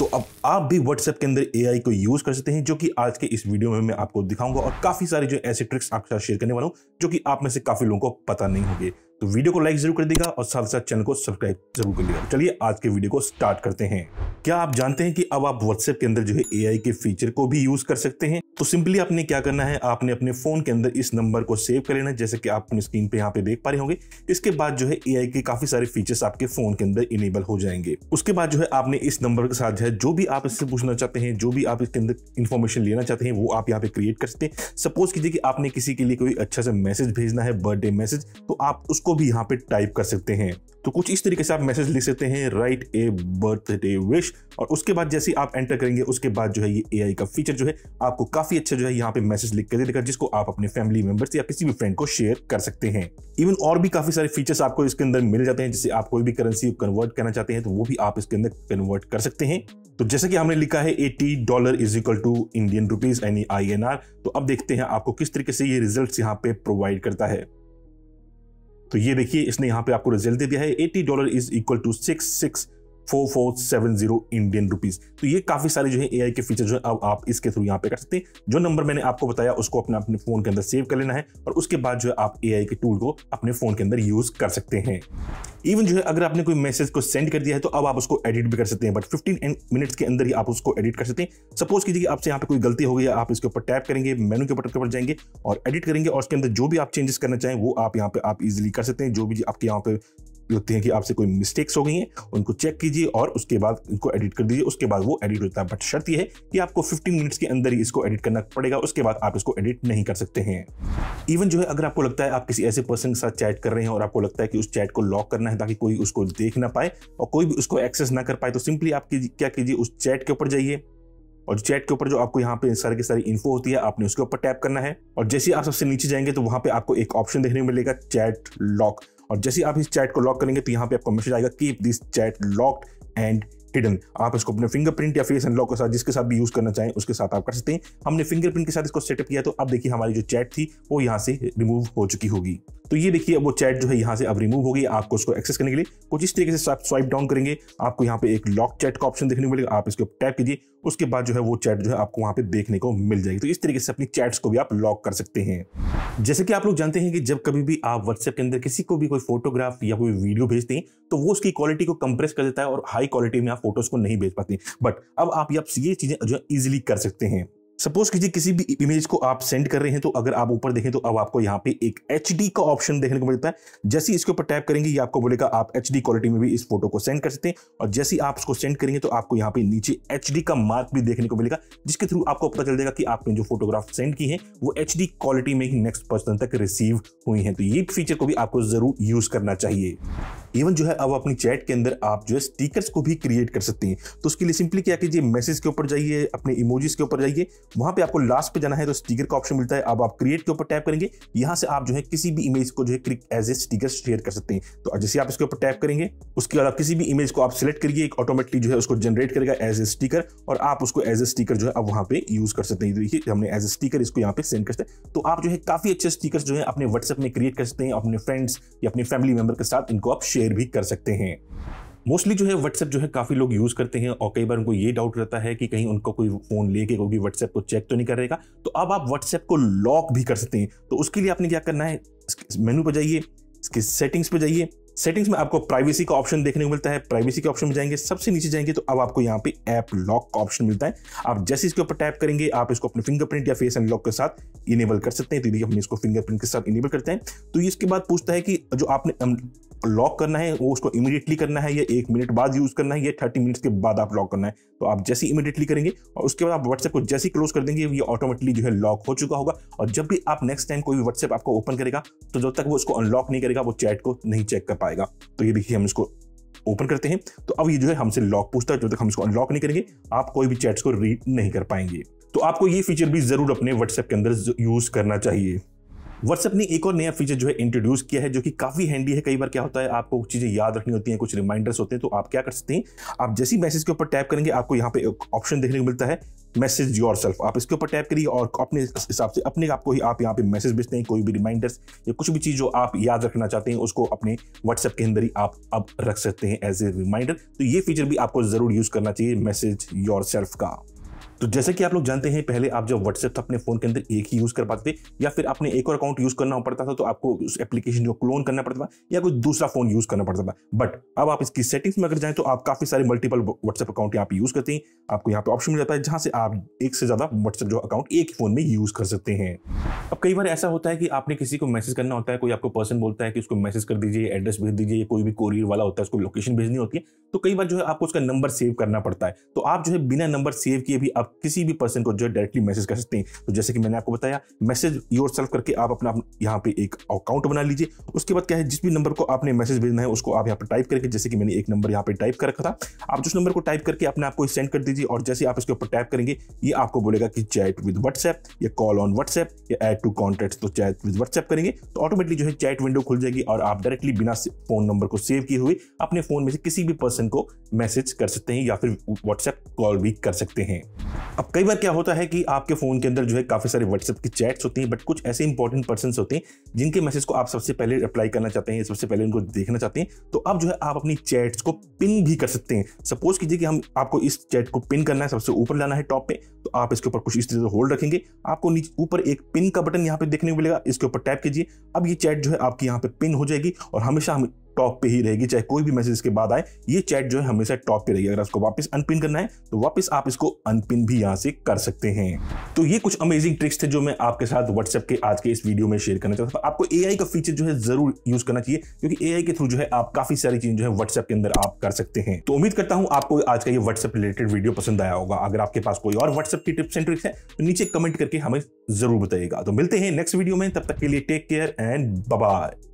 तो अब आप भी व्हाट्सएप के अंदर एआई को यूज कर सकते हैं जो कि आज के इस वीडियो में मैं आपको दिखाऊंगा और काफी सारे जो ऐसे ट्रिक्स आपके साथ शेयर करने वाला हूँ जो कि आप में से काफी लोगों को पता नहीं होगी तो वीडियो को लाइक जरूर कर देगा और साथ साथ चैनल को सब्सक्राइब जरूर कर लेगा चलिए आज के वीडियो को स्टार्ट करते हैं क्या आप जानते हैं कि अब आप व्हाट्सएप के अंदर जो है एआई के फीचर को भी यूज कर सकते हैं तो सिंपली आपने क्या करना है आपने अपने फोन के अंदर इस नंबर को सेव कर लेना जैसे कि आप अपनी स्क्रीन पे यहाँ पे देख पा रहे होंगे इसके बाद जो है एआई के काफी सारे फीचर्स आपके फोन के अंदर इनेबल हो जाएंगे उसके बाद जो है आपने इस नंबर के साथ जो है जो भी आप इससे पूछना चाहते हैं जो भी आप इसके अंदर इन्फॉर्मेशन लेना चाहते हैं वो आप यहाँ पे क्रिएट कर सकते हैं सपोज कीजिए कि आपने किसी के लिए कोई अच्छा सा मैसेज भेजना है बर्थडे मैसेज तो आप उसको भी यहाँ पे टाइप कर सकते हैं तो कुछ इस तरीके से आप मैसेज लिख सकते हैं write a birthday wish English और उसके बाद जैसे आप एंटर करेंगे उसके बाद जो है ये एआई का फीचर जो है आपको काफ़ी अच्छा जो है यहाँ पे मैसेज लिख कर देगा जिसको आप अपने फैमिली मेम्बर्स या किसी भी फ्रेंड को शेयर कर सकते हैं इवन और भी काफ़ी सारे फीचर्स आपको इसके अंदर मिल जाते हैं जिससे आप कोई भी करेंसी कन्वर्ट करना चाहते हैं तो वो भी आप इसके अंदर कन्वर्ट कर सकते हैं तो जैसे कि हमने लिखा है eighty dollar is equal to Indian rupees यानी आई तो अब देखते हैं आपको किस तरीके से ये रिजल्ट यहाँ पे प्रोवाइड करता है तो ये देखिए इसने यहाँ पे आपको रिजल्ट दे दिया है eighty dollar is equal to six six four four seven zero Indian rupees तो ये काफी सारे जो है एआई के फीचर जो है अब आप इसके थ्रू यहाँ पे कर सकते हैं जो नंबर मैंने आपको बताया उसको अपने अपने फोन के अंदर सेव कर लेना है और उसके बाद जो है आप एआई के टूल को अपने फोन के अंदर यूज कर सकते हैं इवन जो है अगर आपने कोई मैसेज को सेंड कर दिया है तो अब आप उसको एडिट भी कर सकते हैं बट फिफ्टीन मिनट्स के अंदर ही आप उसको एडिट कर सकते हैं सपोज कीजिए आपसे यहाँ पे कोई गलती हो गई है आप इसके ऊपर टैप करेंगे मेनू के ऊपर के ऊपर जाएंगे और एडिट करेंगे और उसके अंदर जो भी आप चेंजेस करना चाहें वो आप यहाँ पे आप इजिली कर सकते हैं जो भी आपके यहाँ पे लगते हैं कि आपसे कोई मिस्टेक्स हो गई हैं उनको चेक कीजिए और उसके बाद इनको एडिट कर दीजिए उसके बाद वो एडिट होता है बट शर्त यह है कि आपको 15 मिनट्स के अंदर ही इसको एडिट करना पड़ेगा उसके बाद आप इसको एडिट नहीं कर सकते हैं इवन जो है अगर आपको लगता है आप किसी ऐसे पर्सन के साथ चैट कर रहे हैं और आपको लगता है कि उस चैट को लॉक करना है ताकि कोई उसको देख ना पाए और कोई भी उसको एक्सेस ना कर पाए तो सिंपली आप क्या कीजिए उस चैट के ऊपर जाइए और चैट के ऊपर जो आपको यहाँ पे सारे की सारी इन्फो होती है आपने उसके ऊपर टैप करना है और जैसे आप सबसे नीचे जाएंगे तो वहां पे आपको एक ऑप्शन देखने को मिलेगा चैट लॉक और जैसे आप इस चैट को लॉक करेंगे तो यहाँ पे आपको मैसेज आएगा keep this chat locked and hidden आप इसको अपने फिंगरप्रिंट या फेस अनलॉक के साथ जिसके साथ भी यूज करना चाहें उसके साथ आप कर सकते हैं हमने फिंगरप्रिंट के साथ इसको सेटअप किया तो अब देखिए हमारी जो चैट थी वो यहाँ से रिमूव हो चुकी होगी तो ये देखिए वो चैट जो है यहाँ से अब रिमूव होगी आपको उसको एक्सेस करने के लिए कुछ इस तरीके से आप स्वाइप डाउन करेंगे आपको यहाँ पे एक लॉक चैट का ऑप्शन देखने को मिलेगा आप इसके टैप कीजिए उसके बाद जो है वो चैट जो है आपको वहाँ पे देखने को मिल जाएगी तो इस तरीके से अपनी चैट्स को भी आप लॉक कर सकते हैं जैसे कि आप लोग जानते हैं कि जब कभी भी आप व्हाट्सएप के अंदर किसी को भी कोई फोटोग्राफ या कोई वीडियो भेजते हैं तो वो उसकी क्वालिटी को कंप्रेस कर देता है और हाई क्वालिटी में आप फोटोज को नहीं भेज पाते बट अब आप ये चीजें जो है ईजिली कर सकते हैं सपोज कीजिए किसी भी इमेज को आप सेंड कर रहे हैं तो अगर आप ऊपर देखें तो अब आपको यहाँ पे एक एच का ऑप्शन देखने को मिलता है जैसे इसके ऊपर टैप करेंगे ये आपको बोलेगा आप एच क्वालिटी में भी इस फोटो को सेंड कर सकते हैं और जैसे आप उसको सेंड करेंगे तो आपको यहाँ पे नीचे एच का मार्क भी देखने को मिलेगा जिसके थ्रू आपको पता चल जाएगा कि आपने जो फोटोग्राफ सेंड की है वो एच क्वालिटी में ही नेक्स्ट पर्सन तक रिसीव हुई है तो ये फीचर को भी आपको जरूर यूज करना चाहिए इवन जो है अब अपनी चैट के अंदर आप जो है स्टिकर्स को भी क्रिएट कर सकते हैं तो उसके लिए सिंपली क्या कीजिए मैसेज के ऊपर जाइए अपने इमोजीज के ऊपर जाइए वहां पे आपको लास्ट पे जाना है तो स्टिकर का ऑप्शन मिलता है अब आप क्रिएट के ऊपर टैप करेंगे यहां से आप जो है किसी भी इमेज को जो है click as a sticker share कर सकते हैं तो जैसे आप इसके ऊपर टैप करेंगे उसके बाद आप किसी भी इमेज को आप सिलेक्ट करिए एक ऑटोमेटिकली जो है उसको जनरेट करेगा एज ए स्टिकर और आप उसको एज ए स्टिकर जो है आप वहाँ पे यूज कर सकते हैं तो देखिए हमने एज ए स्टिकर इसको यहाँ पे सेंड कर सकते हैं तो आप जो है काफी अच्छे स्टीकर जो है अपने व्हाट्सएप में क्रिएट कर सकते हैं अपने फ्रेंड्स या अपने फैमिली मेंबर के साथ इनको आप शेयर भी कर सकते हैं मोस्टली जो है व्हाट्सएप जो है काफ़ी लोग यूज़ करते हैं और कई बार उनको ये डाउट रहता है कि कहीं उनका कोई फ़ोन लेके कोई व्हाट्सएप को चेक तो नहीं करेगा तो अब आप व्हाट्सएप को लॉक भी कर सकते हैं तो उसके लिए आपने क्या करना है मेनू पर जाइए इसके सेटिंग्स पर जाइए सेटिंग्स में आपको प्राइवेसी का ऑप्शन देखने को मिलता है प्राइवेसी के ऑप्शन में जाएंगे सबसे नीचे जाएंगे तो अब आपको यहाँ पे ऐप लॉक का ऑप्शन मिलता है आप जैसे इसके ऊपर टैप करेंगे आप इसको अपने फिंगरप्रिंट या फेस अनलॉक के साथ इनेबल कर सकते हैं तो यदि अपने इसको फिंगरप्रिंट के साथ इनेबल करते हैं तो इसके बाद पूछता है कि जो आपने लॉक करना है वो उसको इमीडिएटली करना है या एक मिनट बाद यूज़ करना है या थर्टी मिनट्स के बाद आप लॉक करना है तो आप जैसे इमीडिएटली करेंगे और उसके बाद आप व्हाट्सएप को जैसे ही क्लोज कर देंगे ये ऑटोमेटिकली जो है लॉक हो चुका होगा और जब भी आप नेक्स्ट टाइम कोई व्हाट्सएप आपको ओपन करेगा तो जब तक वो उसको अनलॉक नहीं करेगा वो चैट को नहीं चेक कर पाएगा तो ये देखिए हम इसको ओपन करते हैं तो अब ये जो है हमसे लॉक पूछता है जब तक हम इसको अनलॉक नहीं करेंगे आप कोई भी चैट्स को रीड नहीं कर पाएंगे तो आपको ये फीचर भी जरूर अपने व्हाट्सएप के अंदर यूज करना चाहिए व्हाट्सएप ने एक और नया फीचर जो है इंट्रोड्यूस किया है जो कि काफ़ी हैंडी है कई बार क्या होता है आपको कुछ चीज़ें याद रखनी होती हैं कुछ रिमाइंडर्स होते हैं तो आप क्या कर सकते हैं आप जैसी मैसेज के ऊपर टैप करेंगे आपको यहाँ पे ऑप्शन देखने को मिलता है मैसेज योर सेल्फ आप इसके ऊपर टैप करिए और अपने हिसाब से अपने आपको ही आप यहाँ पे मैसेज भेजते हैं कोई भी रिमाइंडर्स या कुछ भी चीज़ जो आप याद रखना चाहते हैं उसको अपने व्हाट्सएप के अंदर ही आप अब रख सकते हैं एज ए रिमाइंडर तो ये फीचर भी आपको ज़रूर यूज़ करना चाहिए मैसेज योर सेल्फ का तो जैसे कि आप लोग जानते हैं पहले आप जब व्हाट्सएप था अपने फोन के अंदर एक ही यूज कर पाते थे या फिर आपने एक और अकाउंट यूज करना पड़ता था तो आपको उस एप्लीकेशन को क्लोन करना पड़ता था या कोई दूसरा फोन यूज करना पड़ता था बट अब आप इसकी सेटिंग्स में अगर जाए तो आप काफी सारे मल्टीपल व्हाट्सएप अकाउंट यहाँ पे यूज करते हैं आपको यहाँ पे ऑप्शन मिल जाता है जहां से आप एक से ज्यादा व्हाट्सएप जो अकाउंट एक ही फोन में यूज कर सकते हैं अब कई बार ऐसा होता है कि आपने किसी को मैसेज करना होता है कोई आपको पर्सन बोलता है कि उसको मैसेज कर दीजिए एड्रेस भेज दीजिए कोई भी कोरियर वाला होता है उसको लोकेशन भेजनी होती है तो कई बार जो है आपको उसका नंबर सेव करना पड़ता है तो आप जो है बिना नंबर सेव किए भी आप आप किसी भी पर्सन को जो है डायरेक्टली मैसेज कर सकते हैं तो जैसे कि मैंने आपको बताया मैसेज योर सेल्फ करके आप अपना यहाँ पे एक अकाउंट बना लीजिए उसके बाद क्या है जिस भी नंबर को आपने मैसेज भेजना है उसको आप यहाँ पर टाइप करके जैसे कि मैंने एक नंबर यहाँ पे टाइप कर रखा था आप जिस नंबर को टाइप करके अपने आपको सेंड कर दीजिए और जैसे आप इसके ऊपर टाइप करेंगे ये आपको बोलेगा कि चैट विद व्हाट्सएप या कॉल ऑन व्हाट्सएप या एड टू कॉन्टेक्ट तो चैट विद व्हाट्सएप करेंगे तो ऑटोमेटिकली जो है चैट विंडो खुल जाएगी और आप डायरेक्टली बिना फोन नंबर को सेव किए हुए अपने फोन में से किसी भी पर्सन को मैसेज कर सकते हैं या फिर व्हाट्सएप कॉल भी कर सकते हैं अब कई बार क्या होता है कि आपके फ़ोन के अंदर जो है काफ़ी सारे व्हाट्सएप की चैट्स होती हैं बट कुछ ऐसे इंपॉर्टेंट पर्सन होते हैं जिनके मैसेज को आप सबसे पहले अप्लाई करना चाहते हैं सबसे पहले उनको देखना चाहते हैं तो अब जो है आप अपनी चैट्स को पिन भी कर सकते हैं सपोज कीजिए कि हम आपको इस चैट को पिन करना है सबसे ऊपर लाना है टॉप पे तो आप इसके ऊपर कुछ इस तरह से होल्ड रखेंगे आपको ऊपर एक पिन का बटन यहाँ पे देखने को मिलेगा इसके ऊपर टैप कीजिए अब ये चैट जो है आपकी यहाँ पे पिन हो जाएगी और हमेशा हम टॉप पे ही रहेगी चाहे कोई भी मैसेज के बाद आए ये चैट जो है हमेशा टॉप पे रहेगी अगर आपको वापस अनपिन करना है तो वापस आप इसको अनपिन भी यहाँ से कर सकते हैं तो ये कुछ अमेजिंग ट्रिक्स थे जो मैं आपके साथ व्हाट्सएप के आज के इस वीडियो में शेयर करना चाहता था आपको ए का फीचर जो है जरूर यूज करना चाहिए क्योंकि ए के थ्रू जो है आप काफी सारी चीज जो है व्हाट्सएप के अंदर आप कर सकते हैं तो उम्मीद करता हूँ आपको आज का ये व्हाट्सएप रिलेटेड वीडियो पसंद आया होगा अगर आपके पास कोई और व्हाट्सएप की टिप्स एंड ट्रिक्स है तो नीचे कमेंट करके हमें जरूर बताइएगा तो मिलते हैं नेक्स्ट वीडियो में तब तक के लिए टेक केयर एंड बाय